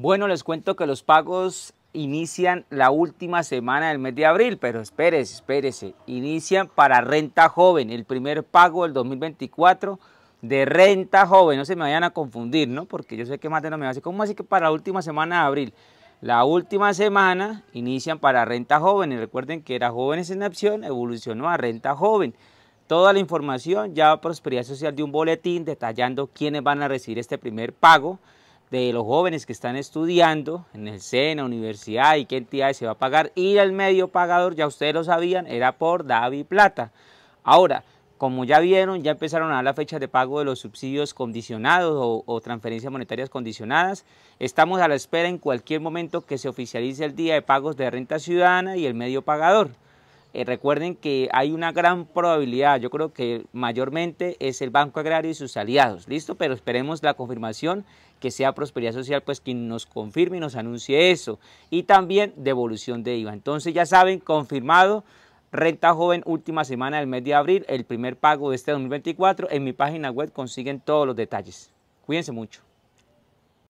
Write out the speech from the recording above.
Bueno, les cuento que los pagos inician la última semana del mes de abril, pero espérese, espérese, inician para renta joven, el primer pago del 2024 de renta joven, no se me vayan a confundir, ¿no? Porque yo sé que más de no me va a decir, ¿cómo así que para la última semana de abril? La última semana inician para renta joven y recuerden que era jóvenes en acción, evolucionó a renta joven. Toda la información ya Prosperidad Social de un boletín detallando quiénes van a recibir este primer pago de los jóvenes que están estudiando en el SENA, universidad y qué entidades se va a pagar. Y el medio pagador, ya ustedes lo sabían, era por Davi Plata. Ahora, como ya vieron, ya empezaron a dar las fechas de pago de los subsidios condicionados o, o, transferencias monetarias condicionadas. Estamos a la espera en cualquier momento que se oficialice el día de pagos de renta ciudadana y el medio pagador. Eh, recuerden que hay una gran probabilidad, yo creo que mayormente es el Banco Agrario y sus aliados, ¿listo? Pero esperemos la confirmación que sea Prosperidad Social pues quien nos confirme y nos anuncie eso. Y también devolución de IVA. Entonces ya saben, confirmado. Renta joven, última semana del mes de abril, el primer pago de este 2024. En mi página web consiguen todos los detalles. Cuídense mucho.